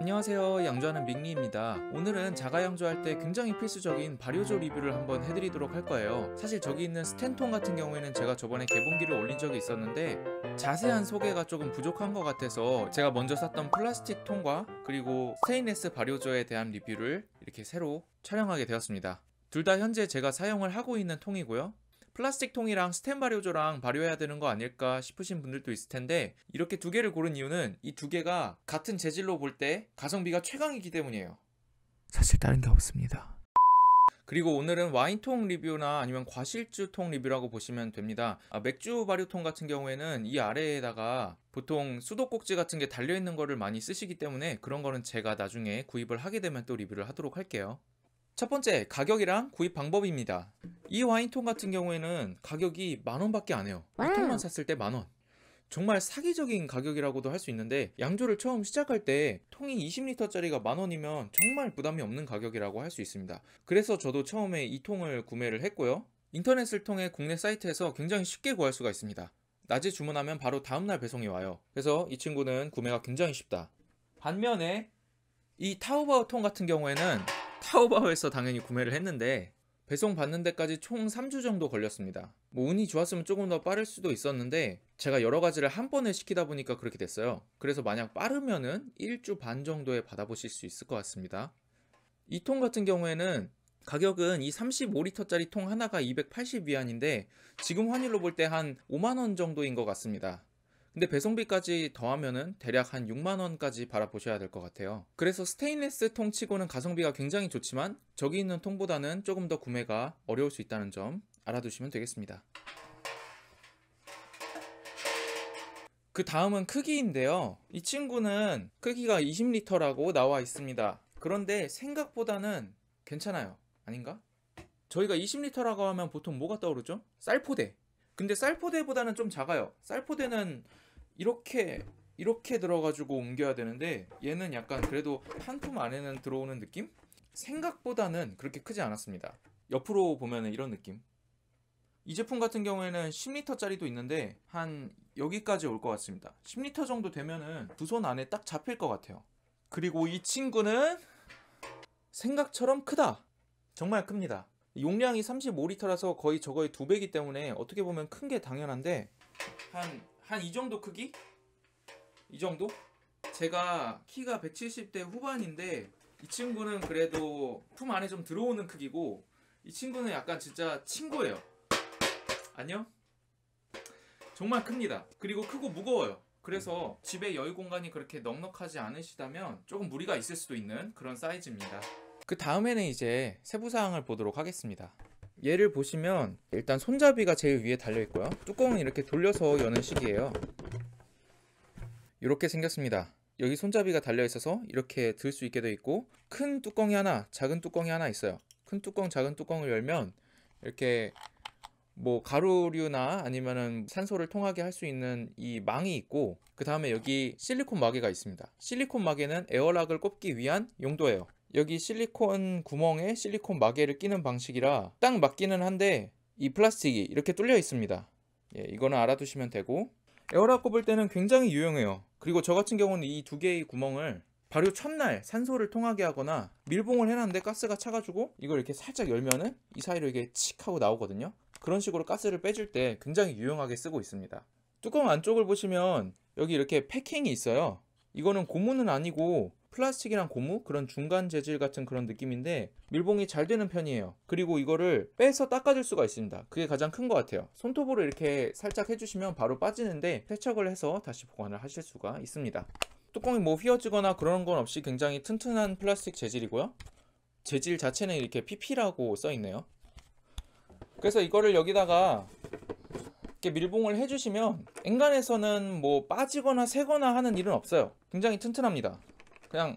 안녕하세요 양조하는 민기입니다 오늘은 자가 양조할 때 굉장히 필수적인 발효조 리뷰를 한번 해드리도록 할 거예요 사실 저기 있는 스텐통 같은 경우에는 제가 저번에 개봉기를 올린 적이 있었는데 자세한 소개가 조금 부족한 것 같아서 제가 먼저 샀던 플라스틱 통과 그리고 스테인레스 발효조에 대한 리뷰를 이렇게 새로 촬영하게 되었습니다 둘 다 현재 제가 사용을 하고 있는 통이고요 플라스틱 통이랑 스텐 발효조랑 발효해야 되는 거 아닐까 싶으신 분들도 있을 텐데 이렇게 두 개를 고른 이유는 이 두 개가 같은 재질로 볼 때 가성비가 최강이기 때문이에요. 사실 다른 게 없습니다. 그리고 오늘은 와인통 리뷰나 아니면 과실주통 리뷰라고 보시면 됩니다. 아, 맥주 발효통 같은 경우에는 이 아래에다가 보통 수도꼭지 같은 게 달려있는 거를 많이 쓰시기 때문에 그런 거는 제가 나중에 구입을 하게 되면 또 리뷰를 하도록 할게요. 첫 번째, 가격이랑 구입 방법입니다. 이 와인통 같은 경우에는 가격이 만원밖에 안 해요. 통만 샀을 때 만원. 정말 사기적인 가격이라고도 할 수 있는데 양조를 처음 시작할 때 통이 20리터짜리가 만원이면 정말 부담이 없는 가격이라고 할 수 있습니다. 그래서 저도 처음에 이 통을 구매를 했고요. 인터넷을 통해 국내 사이트에서 굉장히 쉽게 구할 수가 있습니다. 낮에 주문하면 바로 다음날 배송이 와요. 그래서 이 친구는 구매가 굉장히 쉽다. 반면에 이 타오바오 통 같은 경우에는 타오바오에서 당연히 구매를 했는데 배송 받는 데까지 총 3주 정도 걸렸습니다. 뭐 운이 좋았으면 조금 더 빠를 수도 있었는데 제가 여러 가지를 한 번에 시키다 보니까 그렇게 됐어요. 그래서 만약 빠르면은 1주 반 정도에 받아보실 수 있을 것 같습니다. 이 통 같은 경우에는 가격은 이 35리터짜리 통 하나가 280위안인데 지금 환율로 볼 때 한 5만원 정도인 것 같습니다. 근데 배송비까지 더하면은 대략 한 6만 원까지 바라보셔야 될 것 같아요. 그래서 스테인리스 통 치고는 가성비가 굉장히 좋지만 저기 있는 통보다는 조금 더 구매가 어려울 수 있다는 점 알아두시면 되겠습니다. 그 다음은 크기인데요. 이 친구는 크기가 20리터라고 나와 있습니다. 그런데 생각보다는 괜찮아요. 아닌가? 저희가 20리터라고 하면 보통 뭐가 떠오르죠? 쌀포대. 근데 쌀포대보다는 좀 작아요. 쌀포대는 이렇게 이렇게 들어가지고 옮겨야 되는데 얘는 약간 그래도 한품 안에는 들어오는 느낌? 생각보다는 그렇게 크지 않았습니다. 옆으로 보면 이런 느낌. 이 제품 같은 경우에는 10리터짜리도 있는데 한 여기까지 올 것 같습니다. 10리터 정도 되면은 두 손 안에 딱 잡힐 것 같아요. 그리고 이 친구는 생각처럼 크다. 정말 큽니다. 용량이 35리터라서 거의 저거의 두 배이기 때문에 어떻게 보면 큰 게 당연한데 한 한이 정도 크기? 이 정도? 제가 키가 170대 후반인데 이 친구는 그래도 품 안에 좀 들어오는 크기고 이 친구는 약간 진짜 친구예요 안녕? 정말 큽니다 그리고 크고 무거워요 그래서 집에 여유 공간이 그렇게 넉넉하지 않으시다면 조금 무리가 있을 수도 있는 그런 사이즈입니다 그 다음에는 이제 세부사항을 보도록 하겠습니다 얘를 보시면 일단 손잡이가 제일 위에 달려있고요 뚜껑은 이렇게 돌려서 여는 식이에요 이렇게 생겼습니다 여기 손잡이가 달려있어서 이렇게 들 수 있게 되어 있고 큰 뚜껑이 하나 작은 뚜껑이 하나 있어요 큰 뚜껑 작은 뚜껑을 열면 이렇게 뭐 가루류나 아니면은 산소를 통하게 할 수 있는 이 망이 있고 그 다음에 여기 실리콘 마개가 있습니다 실리콘 마개는 에어락을 꼽기 위한 용도예요 여기 실리콘 구멍에 실리콘 마개를 끼는 방식이라 딱 맞기는 한데 이 플라스틱이 이렇게 뚫려 있습니다 예, 이거는 알아두시면 되고 에어락 꼽을 때는 굉장히 유용해요 그리고 저 같은 경우는 이 두 개의 구멍을 발효 첫날 산소를 통하게 하거나 밀봉을 해놨는데 가스가 차가지고 이걸 이렇게 살짝 열면은 이 사이로 이게 칙 하고 나오거든요 그런 식으로 가스를 빼줄 때 굉장히 유용하게 쓰고 있습니다 뚜껑 안쪽을 보시면 여기 이렇게 패킹이 있어요 이거는 고무는 아니고 플라스틱이랑 고무 그런 중간 재질 같은 그런 느낌인데 밀봉이 잘 되는 편이에요 그리고 이거를 빼서 닦아줄 수가 있습니다 그게 가장 큰 것 같아요 손톱으로 이렇게 살짝 해주시면 바로 빠지는데 세척을 해서 다시 보관을 하실 수가 있습니다 뚜껑이 뭐 휘어지거나 그런 건 없이 굉장히 튼튼한 플라스틱 재질이고요 재질 자체는 이렇게 PP라고 써있네요 그래서 이거를 여기다가 이렇게 밀봉을 해주시면 엔간에서는 뭐 빠지거나 새거나 하는 일은 없어요 굉장히 튼튼합니다 그냥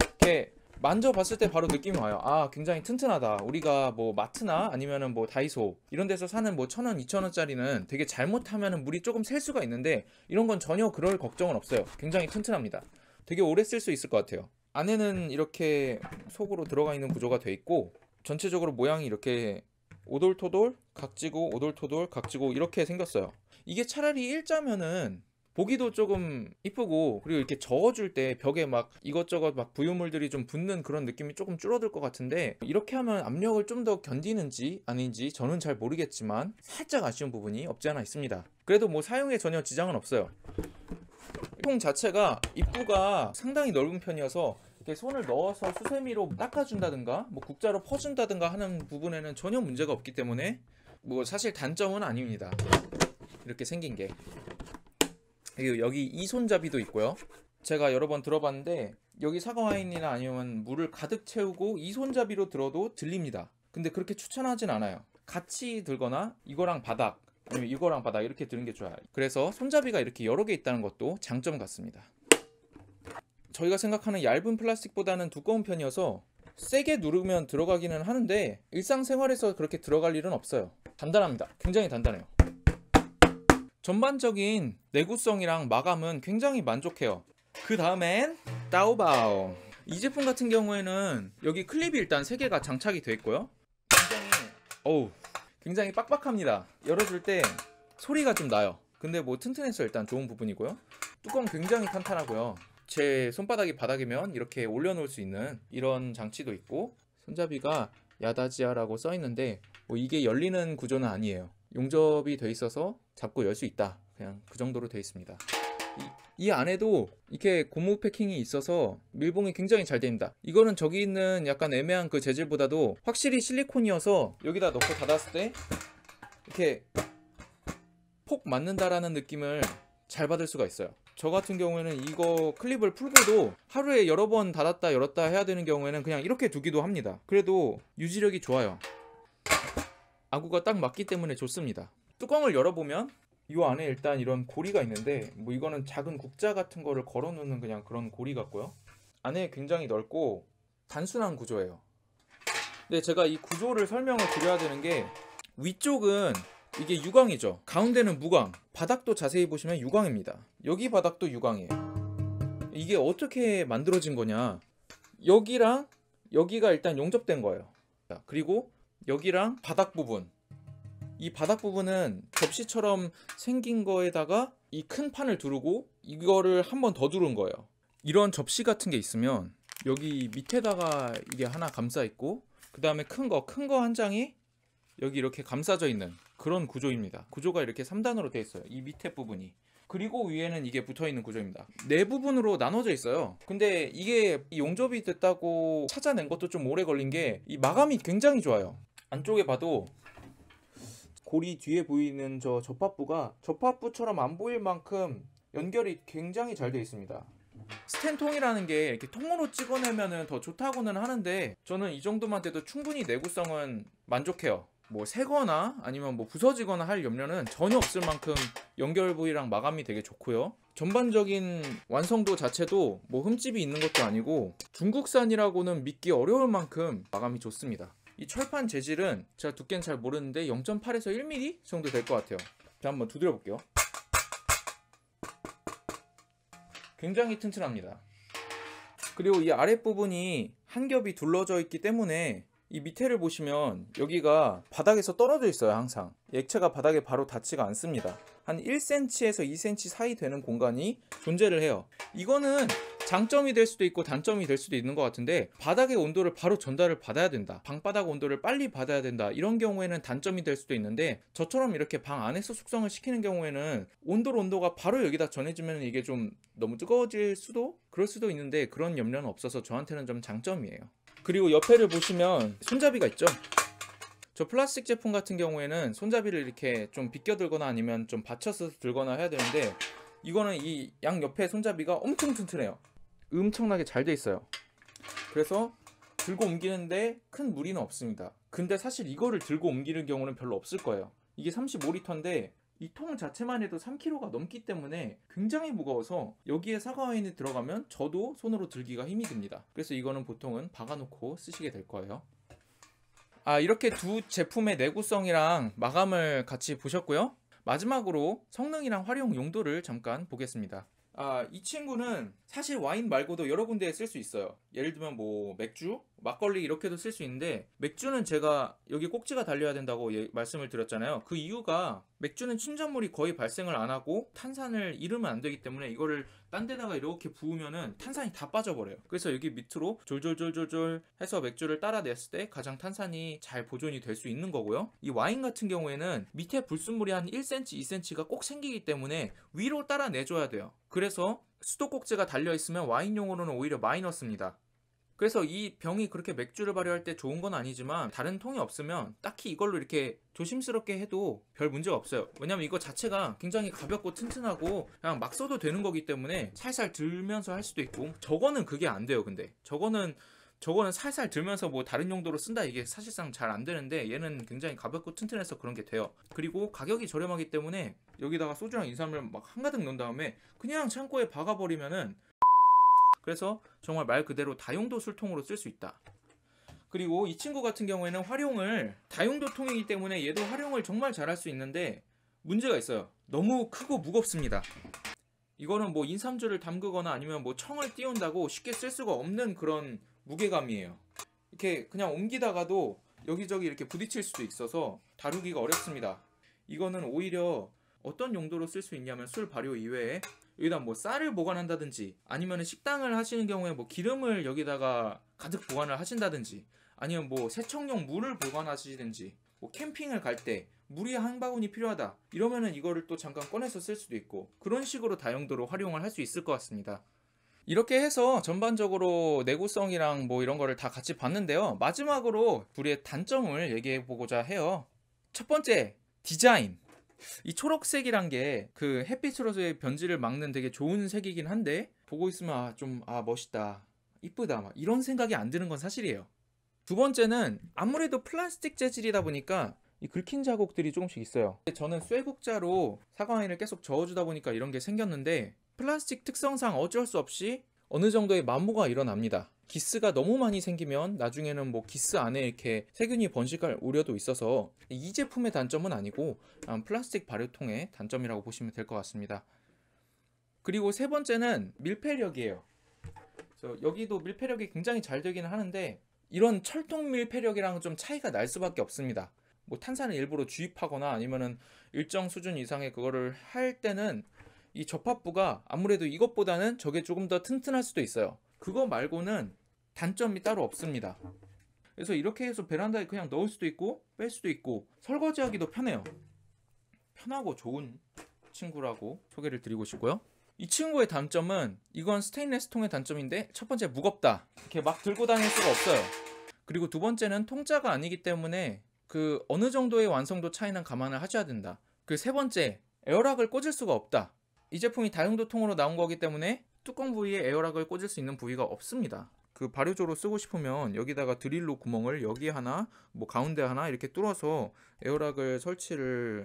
이렇게 만져봤을 때 바로 느낌이 와요. 아, 굉장히 튼튼하다. 우리가 뭐 마트나 아니면은 뭐 다이소 이런 데서 사는 뭐천 원, 이천 원짜리는 되게 잘못하면은 물이 조금 셀 수가 있는데 이런 건 전혀 그럴 걱정은 없어요. 굉장히 튼튼합니다. 되게 오래 쓸 수 있을 것 같아요. 안에는 이렇게 속으로 들어가 있는 구조가 돼 있고 전체적으로 모양이 이렇게 오돌토돌 각지고 오돌토돌 각지고 이렇게 생겼어요. 이게 차라리 일자면은 보기도 조금 이쁘고 그리고 이렇게 저어줄 때 벽에 막 이것저것 막 부유물들이 좀 붙는 그런 느낌이 조금 줄어들 것 같은데 이렇게 하면 압력을 좀 더 견디는지 아닌지 저는 잘 모르겠지만 살짝 아쉬운 부분이 없지 않아 있습니다 그래도 뭐 사용에 전혀 지장은 없어요 통 자체가 입구가 상당히 넓은 편이어서 이렇게 손을 넣어서 수세미로 닦아준다든가 뭐 국자로 퍼준다든가 하는 부분에는 전혀 문제가 없기 때문에 뭐 사실 단점은 아닙니다 이렇게 생긴 게 그리고 여기 이 손잡이도 있고요. 제가 여러 번 들어봤는데 여기 사과 와인이나 아니면 물을 가득 채우고 이 손잡이로 들어도 들립니다. 근데 그렇게 추천하진 않아요. 같이 들거나 이거랑 바닥 아니면 이거랑 바닥 이렇게 드는 게 좋아요. 그래서 손잡이가 이렇게 여러 개 있다는 것도 장점 같습니다. 저희가 생각하는 얇은 플라스틱보다는 두꺼운 편이어서 세게 누르면 들어가기는 하는데 일상생활에서 그렇게 들어갈 일은 없어요. 단단합니다. 굉장히 단단해요. 전반적인 내구성이랑 마감은 굉장히 만족해요 그 다음엔 따오바오 이 제품 같은 경우에는 여기 클립이 일단 3개가 장착이 되어 있고요 굉장히 어우 굉장히 빡빡합니다 열어줄 때 소리가 좀 나요 근데 뭐 튼튼해서 일단 좋은 부분이고요 뚜껑 굉장히 탄탄하고요 제 손바닥이 바닥이면 이렇게 올려놓을 수 있는 이런 장치도 있고 손잡이가 야다지아라고 써있는데 뭐 이게 열리는 구조는 아니에요 용접이 돼 있어서 잡고 열 수 있다. 그냥 그 정도로 돼 있습니다. 이, 이, 안에도 이렇게 고무 패킹이 있어서 밀봉이 굉장히 잘 됩니다. 이거는 저기 있는 약간 애매한 그 재질보다도 확실히 실리콘이어서 여기다 넣고 닫았을 때 이렇게 폭 맞는다라는 느낌을 잘 받을 수가 있어요. 저 같은 경우에는 이거 클립을 풀고도 하루에 여러 번 닫았다 열었다 해야 되는 경우에는 그냥 이렇게 두기도 합니다. 그래도 유지력이 좋아요. 아구가 딱 맞기 때문에 좋습니다. 뚜껑을 열어보면 이 안에 일단 이런 고리가 있는데 뭐 이거는 작은 국자 같은 거를 걸어놓는 그냥 그런 고리 같고요. 안에 굉장히 넓고 단순한 구조예요. 근데 제가 이 구조를 설명을 드려야 되는 게 위쪽은 이게 유광이죠. 가운데는 무광. 바닥도 자세히 보시면 유광입니다. 여기 바닥도 유광이에요. 이게 어떻게 만들어진 거냐. 여기랑 여기가 일단 용접된 거예요. 그리고 여기랑 바닥 부분 이 바닥 부분은 접시처럼 생긴 거에다가 이 큰 판을 두르고 이거를 한 번 더 두른 거예요 이런 접시 같은 게 있으면 여기 밑에다가 이게 하나 감싸 있고 그 다음에 큰 거 큰 거 한 장이 여기 이렇게 감싸져 있는 그런 구조입니다 구조가 이렇게 3단으로 되어 있어요 이 밑에 부분이 그리고 위에는 이게 붙어 있는 구조입니다 네 부분으로 나눠져 있어요 근데 이게 용접이 됐다고 찾아낸 것도 좀 오래 걸린 게 이 마감이 굉장히 좋아요 안쪽에 봐도 고리 뒤에 보이는 저 접합부가 접합부처럼 안 보일 만큼 연결이 굉장히 잘 되어 있습니다. 스텐통이라는 게 이렇게 통으로 찍어내면 더 좋다고는 하는데 저는 이 정도만 돼도 충분히 내구성은 만족해요. 뭐 새거나 아니면 뭐 부서지거나 할 염려는 전혀 없을 만큼 연결 부위랑 마감이 되게 좋고요. 전반적인 완성도 자체도 뭐 흠집이 있는 것도 아니고 중국산이라고는 믿기 어려울 만큼 마감이 좋습니다. 이 철판 재질은 제가 두께는 잘 모르는데 0.8에서 1mm 정도 될 것 같아요 자 한번 두드려 볼게요 굉장히 튼튼합니다 그리고 이 아랫부분이 한 겹이 둘러져 있기 때문에 이 밑에를 보시면 여기가 바닥에서 떨어져 있어요 항상 액체가 바닥에 바로 닿지가 않습니다 한 1cm에서 2cm 사이 되는 공간이 존재를 해요 이거는 장점이 될 수도 있고 단점이 될 수도 있는 것 같은데 바닥의 온도를 바로 전달을 받아야 된다 방바닥 온도를 빨리 받아야 된다 이런 경우에는 단점이 될 수도 있는데 저처럼 이렇게 방 안에서 숙성을 시키는 경우에는 온돌 도 온도가 바로 여기다 전해지면 이게 좀 너무 뜨거워질 수도 그럴 수도 있는데 그런 염려는 없어서 저한테는 좀 장점이에요 그리고 옆에를 보시면 손잡이가 있죠 저 플라스틱 제품 같은 경우에는 손잡이를 이렇게 좀 비껴 들거나 아니면 좀 받쳐서 들거나 해야 되는데 이거는 이 양 옆에 손잡이가 엄청 튼튼해요 엄청나게 잘 돼 있어요. 그래서 들고 옮기는데 큰 무리는 없습니다. 근데 사실 이거를 들고 옮기는 경우는 별로 없을 거예요. 이게 35리터인데 이 통 자체만 해도 3kg가 넘기 때문에 굉장히 무거워서 여기에 사과와인이 들어가면 저도 손으로 들기가 힘이 듭니다. 그래서 이거는 보통은 박아놓고 쓰시게 될 거예요. 아 이렇게 두 제품의 내구성이랑 마감을 같이 보셨고요. 마지막으로 성능이랑 활용 용도를 잠깐 보겠습니다. 아 이 친구는 사실 와인 말고도 여러 군데에 쓸 수 있어요. 예를 들면 뭐 맥주, 막걸리 이렇게도 쓸 수 있는데 맥주는 제가 여기 꼭지가 달려야 된다고 예, 말씀을 드렸잖아요. 그 이유가 맥주는 침전물이 거의 발생을 안 하고 탄산을 잃으면 안 되기 때문에 이거를 딴 데다가 이렇게 부으면은 탄산이 다 빠져버려요. 그래서 여기 밑으로 졸졸졸졸 해서 맥주를 따라 냈을 때 가장 탄산이 잘 보존이 될 수 있는 거고요. 이 와인 같은 경우에는 밑에 불순물이 한 1cm, 2cm가 꼭 생기기 때문에 위로 따라 내줘야 돼요. 그래서 수도꼭지가 달려 있으면 와인용으로는 오히려 마이너스입니다. 그래서 이 병이 그렇게 맥주를 발효할 때 좋은 건 아니지만 다른 통이 없으면 딱히 이걸로 이렇게 조심스럽게 해도 별 문제가 없어요 왜냐면 이거 자체가 굉장히 가볍고 튼튼하고 그냥 막 써도 되는 거기 때문에 살살 들면서 할 수도 있고 저거는 그게 안 돼요 근데 저거는 저거는 살살 들면서 뭐 다른 용도로 쓴다 이게 사실상 잘 안 되는데 얘는 굉장히 가볍고 튼튼해서 그런 게 돼요 그리고 가격이 저렴하기 때문에 여기다가 소주랑 인삼을 막 한가득 넣은 다음에 그냥 창고에 박아버리면은 그래서 정말 말 그대로 다용도 술통으로 쓸 수 있다 그리고 이 친구 같은 경우에는 활용을 다용도 통이기 때문에 얘도 활용을 정말 잘 할 수 있는데 문제가 있어요 너무 크고 무겁습니다 이거는 뭐 인삼주를 담그거나 아니면 뭐 청을 띄운다고 쉽게 쓸 수가 없는 그런 무게감이에요. 이렇게 그냥 옮기다가도 여기저기 이렇게 부딪힐 수도 있어서 다루기가 어렵습니다. 이거는 오히려 어떤 용도로 쓸 수 있냐면 술 발효 이외에 여기다 뭐 쌀을 보관한다든지 아니면 식당을 하시는 경우에 뭐 기름을 여기다가 가득 보관을 하신다든지 아니면 뭐 세척용 물을 보관하시든지 뭐 캠핑을 갈 때 물이 한 바구니 필요하다 이러면은 이거를 또 잠깐 꺼내서 쓸 수도 있고 그런 식으로 다용도로 활용을 할 수 있을 것 같습니다. 이렇게 해서 전반적으로 내구성이랑 뭐 이런 거를 다 같이 봤는데요. 마지막으로 둘의 단점을 얘기해 보고자 해요. 첫 번째, 디자인. 이 초록색이란 게 그 햇빛으로서의 변질을 막는 되게 좋은 색이긴 한데 보고 있으면 아, 좀 아, 멋있다. 이쁘다. 막 이런 생각이 안 드는 건 사실이에요. 두 번째는 아무래도 플라스틱 재질이다 보니까 이 긁힌 자국들이 조금씩 있어요. 저는 쇠국자로 사과인을 계속 저어주다 보니까 이런 게 생겼는데 플라스틱 특성상 어쩔 수 없이 어느 정도의 만모가 일어납니다. 기스가 너무 많이 생기면 나중에는 뭐 기스 안에 이렇게 세균이 번식할 우려도 있어서 이 제품의 단점은 아니고 음, 플라스틱 발효통의 단점이라고 보시면 될 것 같습니다. 그리고 세 번째는 밀폐력이에요. 여기도 밀폐력이 굉장히 잘 되기는 하는데 이런 철통 밀폐력이랑 좀 차이가 날 수밖에 없습니다. 뭐 탄산을 일부러 주입하거나 아니면은 일정 수준 이상의 그거를 할 때는 이 접합부가 아무래도 이것보다는 저게 조금 더 튼튼할 수도 있어요. 그거 말고는 단점이 따로 없습니다. 그래서 이렇게 해서 베란다에 그냥 넣을 수도 있고 뺄 수도 있고 설거지하기도 편해요. 편하고 좋은 친구라고 소개를 드리고 싶고요. 이 친구의 단점은 이건 스테인레스 통의 단점인데 첫 번째 무겁다. 이렇게 막 들고 다닐 수가 없어요. 그리고 두 번째는 통짜가 아니기 때문에 그 어느 정도의 완성도 차이는 감안을 하셔야 된다. 그 세 번째 에어락을 꽂을 수가 없다. 이 제품이 다용도통으로 나온 거기 때문에 뚜껑 부위에 에어락을 꽂을 수 있는 부위가 없습니다. 그 발효조로 쓰고 싶으면 여기다가 드릴로 구멍을 여기 하나, 뭐 가운데 하나 이렇게 뚫어서 에어락을 설치를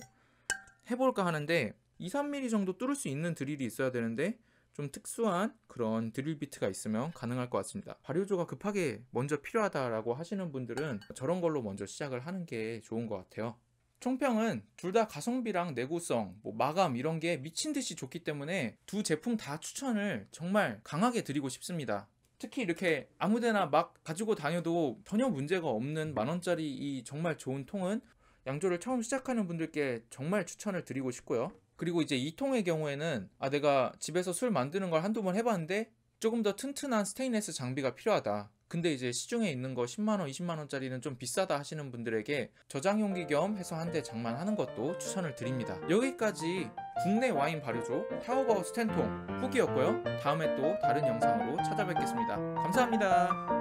해볼까 하는데 2, 3mm 정도 뚫을 수 있는 드릴이 있어야 되는데 좀 특수한 그런 드릴 비트가 있으면 가능할 것 같습니다. 발효조가 급하게 먼저 필요하다라고 하시는 분들은 저런 걸로 먼저 시작을 하는 게 좋은 것 같아요. 총평은 둘 다 가성비랑 내구성, 뭐 마감 이런 게 미친 듯이 좋기 때문에 두 제품 다 추천을 정말 강하게 드리고 싶습니다. 특히 이렇게 아무데나 막 가지고 다녀도 전혀 문제가 없는 만원짜리 이 정말 좋은 통은 양조를 처음 시작하는 분들께 정말 추천을 드리고 싶고요. 그리고 이제 이 통의 경우에는 아 내가 집에서 술 만드는 걸 한두 번 해봤는데 조금 더 튼튼한 스테인레스 장비가 필요하다. 근데 이제 시중에 있는 거 10만원, 20만원짜리는 좀 비싸다 하시는 분들에게 저장용기 겸 해서 한 대 장만하는 것도 추천을 드립니다. 여기까지 국내 와인 발효조 타오바오 스텐통 후기였고요. 다음에 또 다른 영상으로 찾아뵙겠습니다. 감사합니다.